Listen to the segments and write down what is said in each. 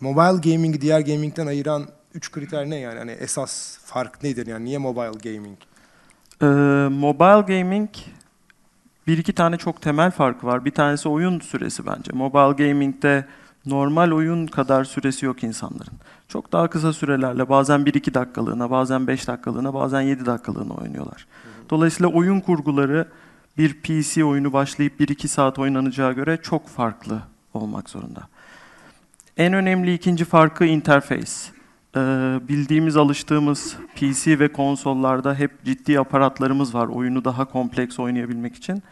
mobile gaming diğer gaming'den ayıran üç kriter ne yani? Hani esas fark nedir yani? Niye mobile gaming? Ee, mobile gaming bir iki tane çok temel farkı var. Bir tanesi oyun süresi bence. Mobile gaming'de normal oyun kadar süresi yok insanların. Çok daha kısa sürelerle bazen 1-2 dakikalığına, bazen 5 dakikalığına, bazen 7 dakikalığına oynuyorlar. Dolayısıyla oyun kurguları bir PC oyunu başlayıp 1-2 saat oynanacağı göre çok farklı olmak zorunda. En önemli ikinci farkı interface. Ee, bildiğimiz, alıştığımız PC ve konsollarda hep ciddi aparatlarımız var oyunu daha kompleks oynayabilmek için.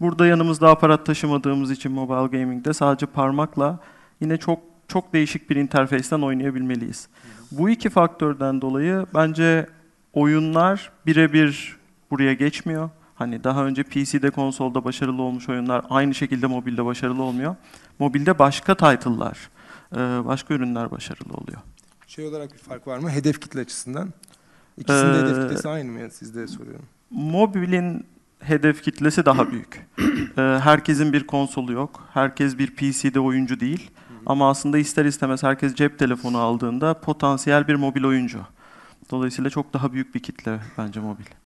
Burada yanımızda aparat taşımadığımız için mobile gaming'de sadece parmakla yine çok çok değişik bir interfeysten oynayabilmeliyiz. Bu iki faktörden dolayı bence oyunlar birebir buraya geçmiyor. Hani daha önce PC'de, konsolda başarılı olmuş oyunlar aynı şekilde mobilde başarılı olmuyor. Mobilde başka title'lar, ee, başka ürünler başarılı oluyor. Şey olarak bir fark var mı? Hedef kitle açısından. İkisinde ee, hedef kitlesi aynı mı? Yani sizde soruyorum. Mobil'in hedef kitlesi daha büyük. Ee, herkesin bir konsolu yok. Herkes bir PC'de oyuncu değil. Ama aslında ister istemez herkes cep telefonu aldığında potansiyel bir mobil oyuncu. Dolayısıyla çok daha büyük bir kitle bence mobil.